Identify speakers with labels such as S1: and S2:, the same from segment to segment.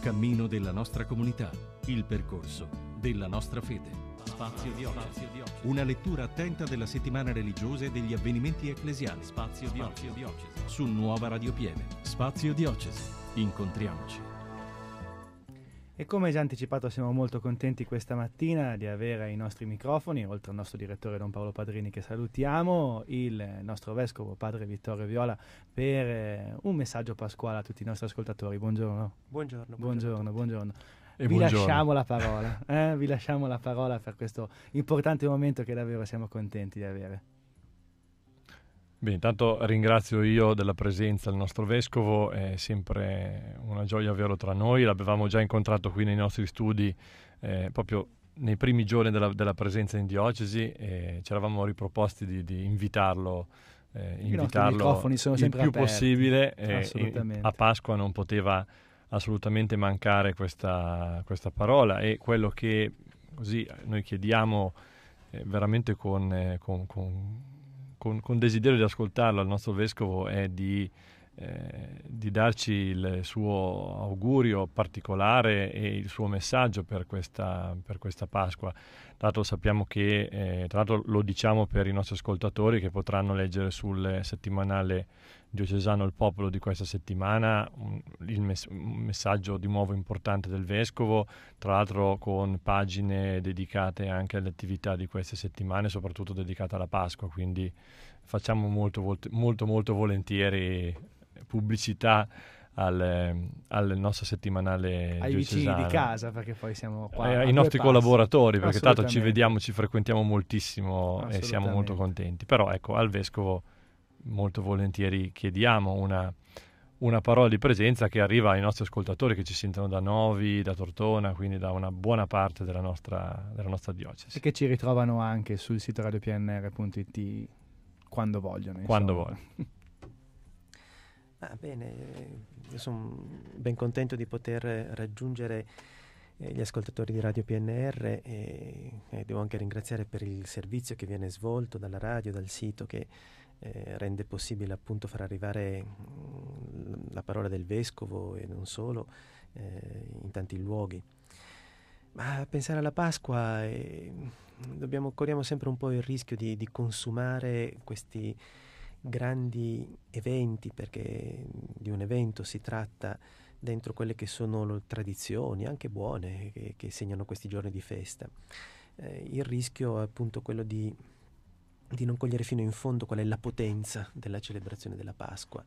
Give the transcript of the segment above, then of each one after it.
S1: cammino della nostra comunità, il percorso della nostra fede.
S2: Spazio di Diocesi.
S1: Una lettura attenta della settimana religiosa e degli avvenimenti ecclesiali. Spazio Diocesi.
S2: Su Nuova Radio Pieve. Spazio Diocesi. Incontriamoci.
S3: E come già anticipato siamo molto contenti questa mattina di avere ai nostri microfoni, oltre al nostro direttore Don Paolo Padrini che salutiamo, il nostro vescovo padre Vittorio Viola per eh, un messaggio pasquale a tutti i nostri ascoltatori. Buongiorno. Buongiorno. Buongiorno, buongiorno. Vi buongiorno. lasciamo la parola, eh? vi lasciamo la parola per questo importante momento che davvero siamo contenti di avere.
S2: Beh, intanto ringrazio io della presenza del nostro vescovo, è sempre una gioia averlo tra noi, l'avevamo già incontrato qui nei nostri studi eh, proprio nei primi giorni della, della presenza in diocesi e ci eravamo riproposti di, di invitarlo eh, invitarlo il più aperti, possibile. Eh, a Pasqua non poteva assolutamente mancare questa, questa parola e quello che così noi chiediamo eh, veramente con, eh, con, con, con, con, desiderio di ascoltarlo al nostro vescovo è di, eh, di, darci il suo augurio particolare e il suo messaggio per questa, per questa Pasqua. Tra l'altro sappiamo che, eh, tra l'altro lo diciamo per i nostri ascoltatori che potranno leggere sul settimanale diocesano il popolo di questa settimana, un, mes- un, messaggio di nuovo importante del Vescovo, tra l'altro con pagine dedicate anche alle attività di queste settimane, soprattutto dedicata alla Pasqua, quindi facciamo molto molto, molto, molto volentieri pubblicità al, al, nostro settimanale ai vicini di casa perché poi siamo qua eh, ai nostri collaboratori perché tanto ci vediamo ci frequentiamo moltissimo e siamo molto contenti però ecco al vescovo molto volentieri chiediamo una, una parola di presenza che arriva ai nostri ascoltatori che ci sentono da Novi, da Tortona, quindi da una buona parte della nostra, della nostra diocesi.
S3: E che ci ritrovano anche sul sito radiopnr.it quando vogliono. Insomma. Quando vogliono.
S1: Ah, bene, io sono ben contento di poter raggiungere eh, gli ascoltatori di Radio PNR e, e eh, devo anche ringraziare per il servizio che viene svolto dalla radio, dal sito che eh, rende possibile appunto far arrivare mm, la parola del vescovo e non solo eh, in tanti luoghi. Ma pensare alla Pasqua eh, dobbiamo, corriamo sempre un po' il rischio di, di consumare questi grandi eventi, perché mm, di un evento si tratta dentro quelle che sono tradizioni, anche buone, che, che segnano questi giorni di festa. Eh, il rischio è appunto quello di di non cogliere fino in fondo qual è la potenza della celebrazione della Pasqua.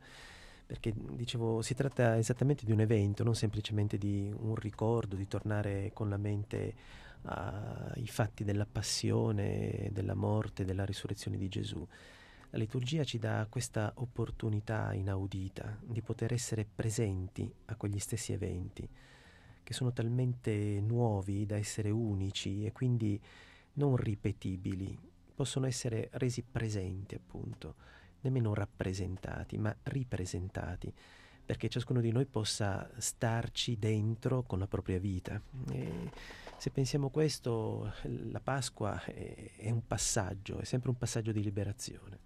S1: Perché dicevo, si tratta esattamente di un evento, non semplicemente di un ricordo, di tornare con la mente ai fatti della passione, della morte, della risurrezione di Gesù. La liturgia ci dà questa opportunità inaudita di poter essere presenti a quegli stessi eventi, che sono talmente nuovi da essere unici e quindi non ripetibili, possono essere resi presenti, appunto, nemmeno rappresentati, ma ripresentati, perché ciascuno di noi possa starci dentro con la propria vita. E se pensiamo questo, la Pasqua è, è un passaggio, è sempre un passaggio di liberazione,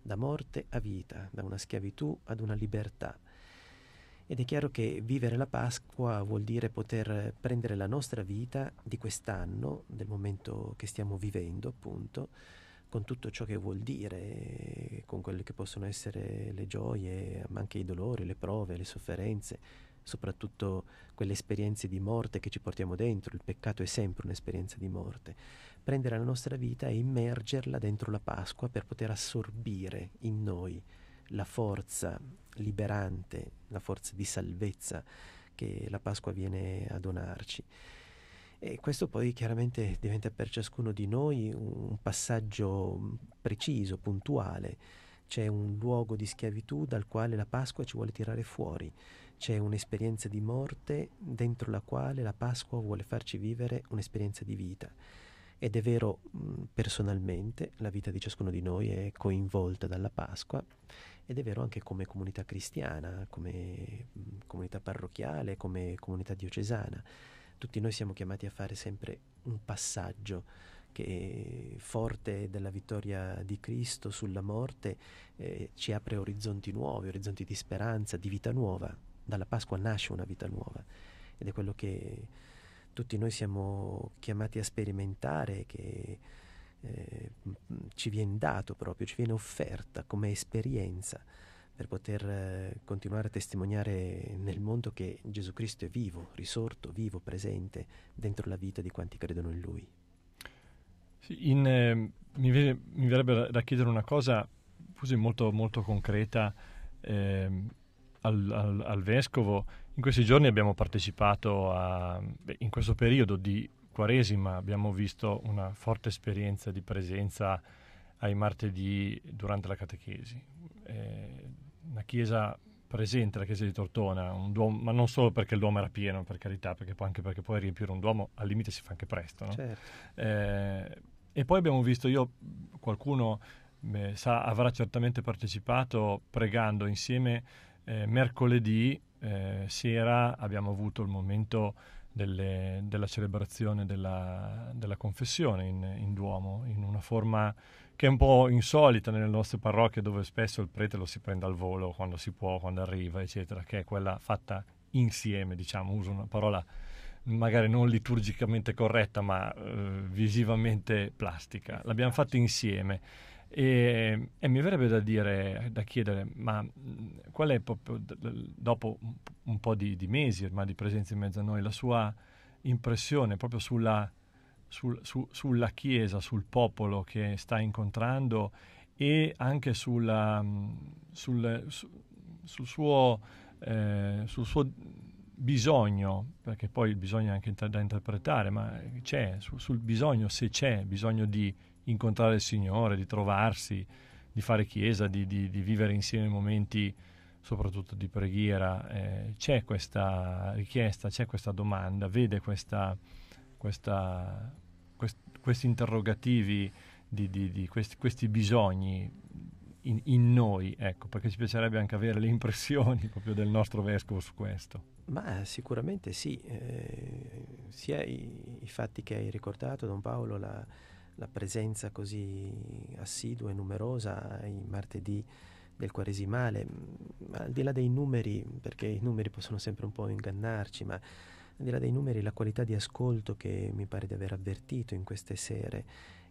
S1: da morte a vita, da una schiavitù ad una libertà ed è chiaro che vivere la Pasqua vuol dire poter prendere la nostra vita di quest'anno, del momento che stiamo vivendo, appunto, con tutto ciò che vuol dire, con quelle che possono essere le gioie, ma anche i dolori, le prove, le sofferenze, soprattutto quelle esperienze di morte che ci portiamo dentro, il peccato è sempre un'esperienza di morte, prendere la nostra vita e immergerla dentro la Pasqua per poter assorbire in noi la forza liberante, la forza di salvezza che la Pasqua viene a donarci. E questo poi chiaramente diventa per ciascuno di noi un passaggio mm, preciso, puntuale. C'è un luogo di schiavitù dal quale la Pasqua ci vuole tirare fuori, c'è un'esperienza di morte dentro la quale la Pasqua vuole farci vivere un'esperienza di vita. Ed è vero mm, personalmente, la vita di ciascuno di noi è coinvolta dalla Pasqua, ed è vero anche come comunità cristiana, come mm, comunità parrocchiale, come comunità diocesana. Tutti noi siamo chiamati a fare sempre un passaggio che forte della vittoria di Cristo sulla morte eh, ci apre orizzonti nuovi, orizzonti di speranza, di vita nuova. Dalla Pasqua nasce una vita nuova ed è quello che tutti noi siamo chiamati a sperimentare, che eh, ci viene dato proprio, ci viene offerta come esperienza per poter eh, continuare a testimoniare nel mondo che Gesù Cristo è vivo, risorto, vivo, presente dentro la vita di quanti credono in Lui.
S2: Sì, in, eh, mi, ve- mi, verrebbe da chiedere una cosa così molto, molto concreta ehm, al, al, al vescovo in questi giorni abbiamo partecipato a, in questo periodo di Quaresima abbiamo visto una forte esperienza di presenza ai martedì durante la catechesi. Eh, una chiesa presente, la chiesa di Tortona, duomo, ma non solo perché il duomo era pieno, per carità, perché poi, anche perché poi riempire un duomo al limite si fa anche presto. No? Certo. Eh, e poi abbiamo visto io, qualcuno eh, sa, avrà certamente partecipato pregando insieme eh, mercoledì eh, sera abbiamo avuto il momento delle, della celebrazione della, della confessione in, in, Duomo, in una forma che è un po' insolita nelle nostre parrocchie dove spesso il prete lo si prende al volo quando si può, quando arriva, eccetera, che è quella fatta insieme, diciamo, uso una parola magari non liturgicamente corretta, ma eh, visivamente plastica. L'abbiamo fatta insieme e, e, mi verrebbe da dire, da chiedere, ma mm, qual è proprio dopo un po' di, di mesi ormai di presenza in mezzo a noi la sua impressione proprio sulla, sul, su, sulla Chiesa, sul popolo che sta incontrando e anche sulla, mm, sul, su, sul, suo, eh, sul, suo, bisogno, perché poi il bisogno è anche da interpretare, ma c'è, sul, sul bisogno, se c'è bisogno di incontrare il Signore, di trovarsi, di fare chiesa, di, di, di vivere insieme momenti soprattutto di preghiera, eh, c'è questa richiesta, c'è questa domanda, vede questa, questa, quest, questi interrogativi, di, di, di questi, questi, bisogni in, in noi, ecco, perché ci piacerebbe anche avere le impressioni proprio del nostro vescovo su questo.
S1: Ma sicuramente sì, eh, sia i, i, fatti che hai ricordato, Don Paolo, la, la presenza così assidua e numerosa ai martedì del quaresimale, al di là dei numeri, perché i numeri possono sempre un po' ingannarci, ma al di là dei numeri la qualità di ascolto che mi pare di aver avvertito in queste sere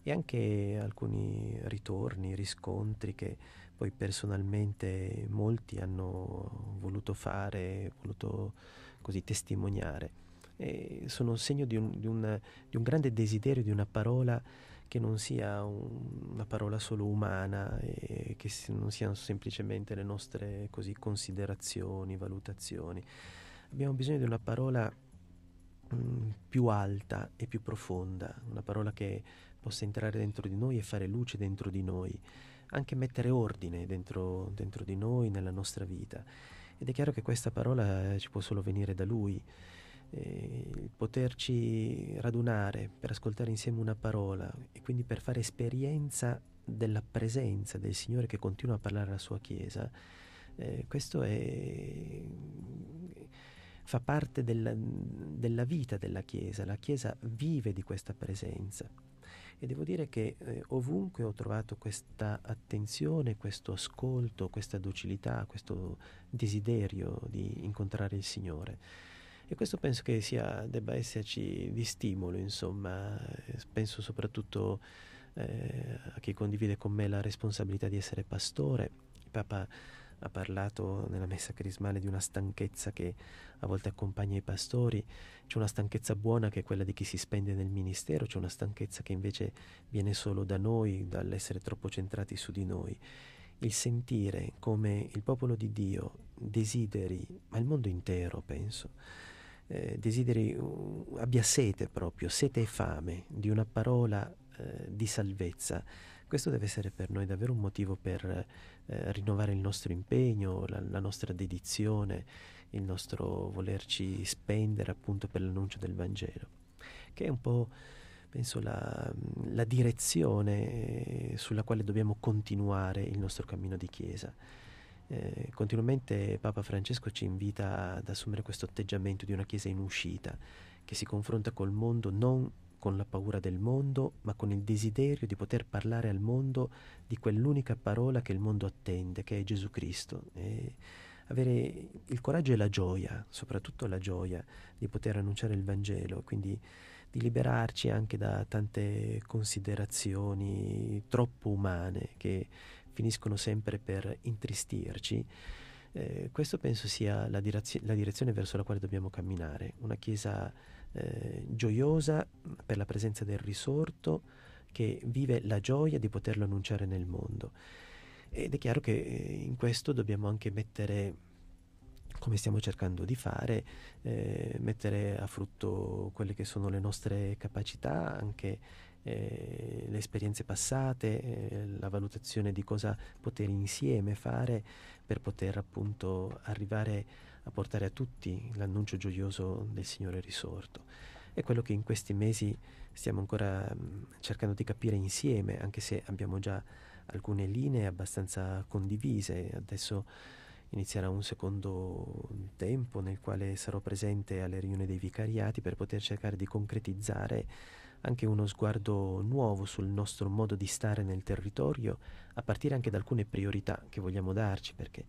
S1: e anche alcuni ritorni, riscontri che poi personalmente molti hanno voluto fare, voluto così testimoniare. E sono segno di un, di, un, di un grande desiderio di una parola che non sia un, una parola solo umana e che non siano semplicemente le nostre così, considerazioni, valutazioni. Abbiamo bisogno di una parola mh, mm, più alta e più profonda, una parola che possa entrare dentro di noi e fare luce dentro di noi, anche mettere ordine dentro, dentro di noi, nella nostra vita. Ed è chiaro che questa parola eh, ci può solo venire da Lui eh, poterci radunare per ascoltare insieme una parola e quindi per fare esperienza della presenza del Signore che continua a parlare alla sua Chiesa, eh, questo è, fa parte della, della, vita della Chiesa, la Chiesa vive di questa presenza. E devo dire che eh, ovunque ho trovato questa attenzione, questo ascolto, questa docilità, questo desiderio di incontrare il Signore. E questo penso che sia, debba esserci di stimolo, insomma, eh, penso soprattutto eh, a chi condivide con me la responsabilità di essere pastore. Il Papa ha parlato nella messa crismale di una stanchezza che a volte accompagna i pastori, c'è una stanchezza buona che è quella di chi si spende nel ministero, c'è una stanchezza che invece viene solo da noi, dall'essere troppo centrati su di noi. Il sentire come il popolo di Dio desideri, ma il mondo intero penso, eh, desideri, uh, abbia sete proprio, sete e fame di una parola eh, di salvezza. Questo deve essere per noi davvero un motivo per eh, rinnovare il nostro impegno, la, la, nostra dedizione, il nostro volerci spendere appunto per l'annuncio del Vangelo, che è un po', penso, la, la direzione eh, sulla quale dobbiamo continuare il nostro cammino di Chiesa. Eh, continuamente Papa Francesco ci invita ad assumere questo atteggiamento di una Chiesa in uscita, che si confronta col mondo non con la paura del mondo, ma con il desiderio di poter parlare al mondo di quell'unica parola che il mondo attende, che è Gesù Cristo. E avere il coraggio e la gioia, soprattutto la gioia, di poter annunciare il Vangelo, quindi di liberarci anche da tante considerazioni troppo umane che finiscono sempre per intristirci, eh, questo penso sia la, dirazio- la, direzione verso la quale dobbiamo camminare, una Chiesa eh, gioiosa per la presenza del risorto che vive la gioia di poterlo annunciare nel mondo. Ed è chiaro che eh, in questo dobbiamo anche mettere come stiamo cercando di fare, eh, mettere a frutto quelle che sono le nostre capacità, anche eh, le esperienze passate, eh, la valutazione di cosa poter insieme fare per poter appunto arrivare a portare a tutti l'annuncio gioioso del Signore risorto. È quello che in questi mesi stiamo ancora mh, mm, cercando di capire insieme, anche se abbiamo già alcune linee abbastanza condivise. Adesso inizierà un secondo tempo nel quale sarò presente alle riunioni dei vicariati per poter cercare di concretizzare anche uno sguardo nuovo sul nostro modo di stare nel territorio, a partire anche da alcune priorità che vogliamo darci, perché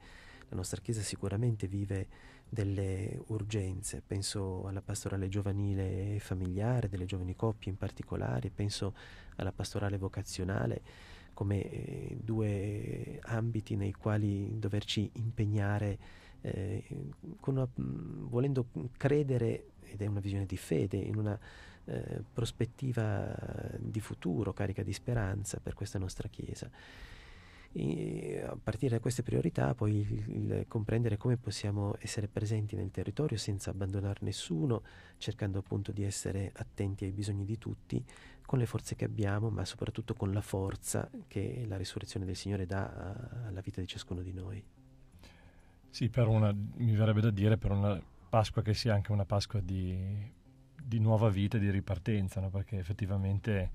S1: la nostra Chiesa sicuramente vive delle urgenze, penso alla pastorale giovanile e familiare, delle giovani coppie in particolare, penso alla pastorale vocazionale come eh, due ambiti nei quali doverci impegnare eh, una, mm, volendo credere, ed è una visione di fede, in una eh, prospettiva di futuro, carica di speranza per questa nostra Chiesa. E a partire da queste priorità poi il, il comprendere come possiamo essere presenti nel territorio senza abbandonare nessuno, cercando appunto di essere attenti ai bisogni di tutti, con le forze che abbiamo, ma soprattutto con la forza che la risurrezione del Signore dà alla vita di ciascuno di noi.
S2: Sì, per una, mi verrebbe da dire, per una Pasqua che sia anche una Pasqua di di nuova vita e di ripartenza, no? perché effettivamente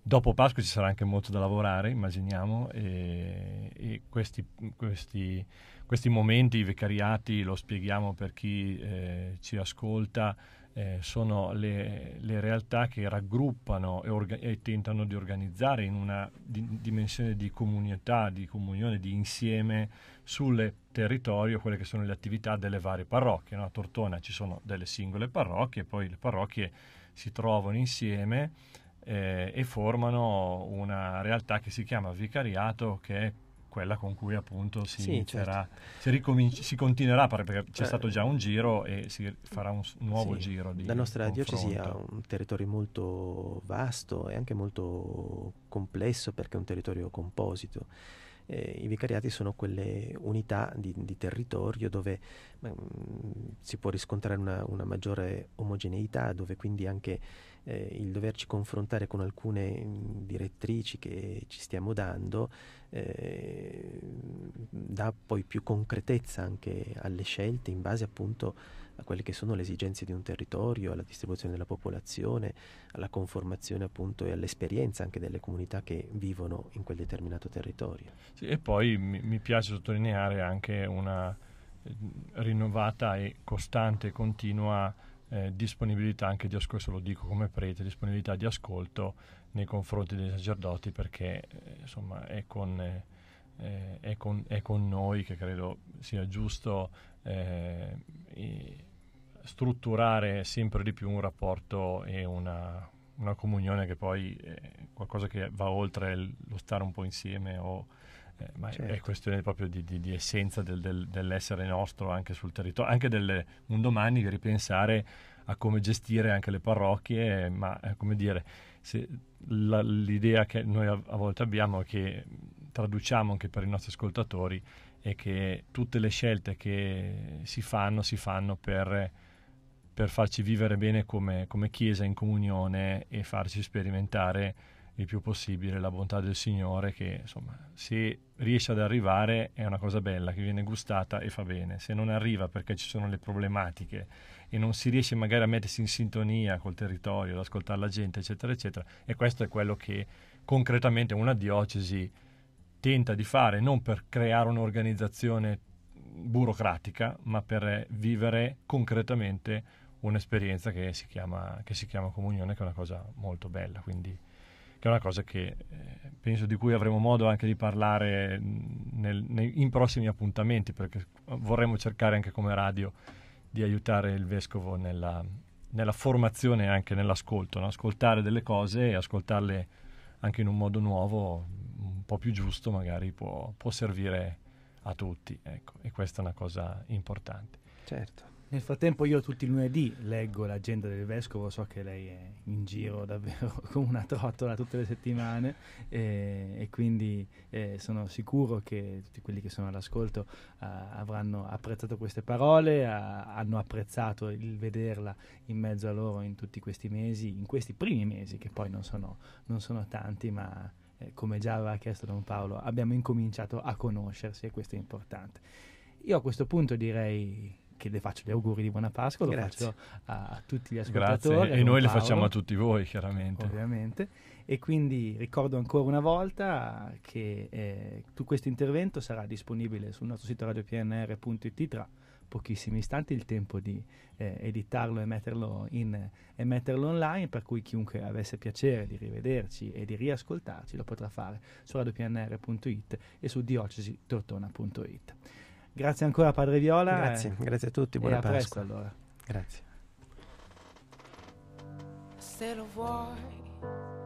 S2: dopo Pasqua ci sarà anche molto da lavorare, immaginiamo, e, e questi, questi, questi, momenti, i vicariati, lo spieghiamo per chi eh, ci ascolta, eh, sono le, le, realtà che raggruppano e, orga- e, tentano di organizzare in una di- dimensione di comunità, di comunione, di insieme sul territorio quelle che sono le attività delle varie parrocchie. No? A Tortona ci sono delle singole parrocchie, poi le parrocchie si trovano insieme eh, e formano una realtà che si chiama vicariato che è quella con cui appunto si, sì, certo. inizierà, certo. si, si continuerà perché c'è eh, stato già un giro e si farà un, un nuovo sì, giro. Di la nostra confronto. diocesi
S1: ha un territorio molto vasto e anche molto complesso perché è un territorio composito. Eh, I vicariati sono quelle unità di, di territorio dove mh, mm, si può riscontrare una, una maggiore omogeneità, dove quindi anche eh, il doverci confrontare con alcune mm, direttrici che ci stiamo dando eh, dà poi più concretezza anche alle scelte in base appunto a quelle che sono le esigenze di un territorio, alla distribuzione della popolazione, alla conformazione appunto e all'esperienza anche delle comunità che vivono in quel determinato territorio.
S2: Sì, e poi mi, mi piace sottolineare anche una eh, rinnovata e costante e continua eh, disponibilità, anche di questo lo dico come prete, disponibilità di ascolto nei confronti dei sacerdoti perché eh, insomma è con, eh, eh è, con, è con, noi che credo sia giusto eh, strutturare sempre di più un rapporto e una, una comunione che poi è qualcosa che va oltre lo stare un po' insieme o eh, ma certo. è questione proprio di, di, di essenza del, del, dell'essere nostro anche sul territorio, anche del, un domani di ripensare a come gestire anche le parrocchie, ma eh, come dire, se, la, l'idea che noi a, a volte abbiamo è che traduciamo anche per i nostri ascoltatori è che tutte le scelte che si fanno si fanno per, per farci vivere bene come, come Chiesa in comunione e farci sperimentare il più possibile la bontà del Signore che insomma se riesce ad arrivare è una cosa bella che viene gustata e fa bene se non arriva perché ci sono le problematiche e non si riesce magari a mettersi in sintonia col territorio ad ascoltare la gente eccetera eccetera e questo è quello che concretamente una diocesi tenta di fare non per creare un'organizzazione burocratica ma per vivere concretamente un'esperienza che si chiama, che si chiama comunione che è una cosa molto bella quindi che è una cosa che eh, penso di cui avremo modo anche di parlare mm, nel, nei, in prossimi appuntamenti, perché vorremmo cercare anche come radio di aiutare il vescovo nella, nella formazione e anche nell'ascolto, no? ascoltare delle cose e ascoltarle anche in un modo nuovo, un po' più giusto magari può, può servire a tutti, ecco. e questa è una cosa importante.
S3: Certo. Nel frattempo io tutti i lunedì leggo l'agenda del vescovo, so che lei è in giro davvero come una trottola tutte le settimane eh, e quindi eh, sono sicuro che tutti quelli che sono all'ascolto eh, avranno apprezzato queste parole, a, hanno apprezzato il vederla in mezzo a loro in tutti questi mesi, in questi primi mesi che poi non sono, non sono tanti ma eh, come già aveva chiesto Don Paolo abbiamo incominciato a conoscersi e questo è importante. Io a questo punto direi che le faccio gli auguri di buona Pasqua, lo faccio a, a, tutti gli ascoltatori. Grazie. E noi Paolo, le facciamo a tutti voi, chiaramente. Ovviamente. E quindi ricordo ancora una volta che eh, questo intervento sarà disponibile sul nostro sito radiopnr.it tra pochissimi istanti il tempo di eh, editarlo e metterlo, in, e metterlo, online, per cui chiunque avesse piacere di rivederci e di riascoltarci lo potrà fare su radiopnr.it e su diocesitortona.it. Grazie ancora Padre Viola. Grazie, e... grazie a tutti, buona e a Pasqua. Presto, allora. Grazie.
S1: Se lo vuoi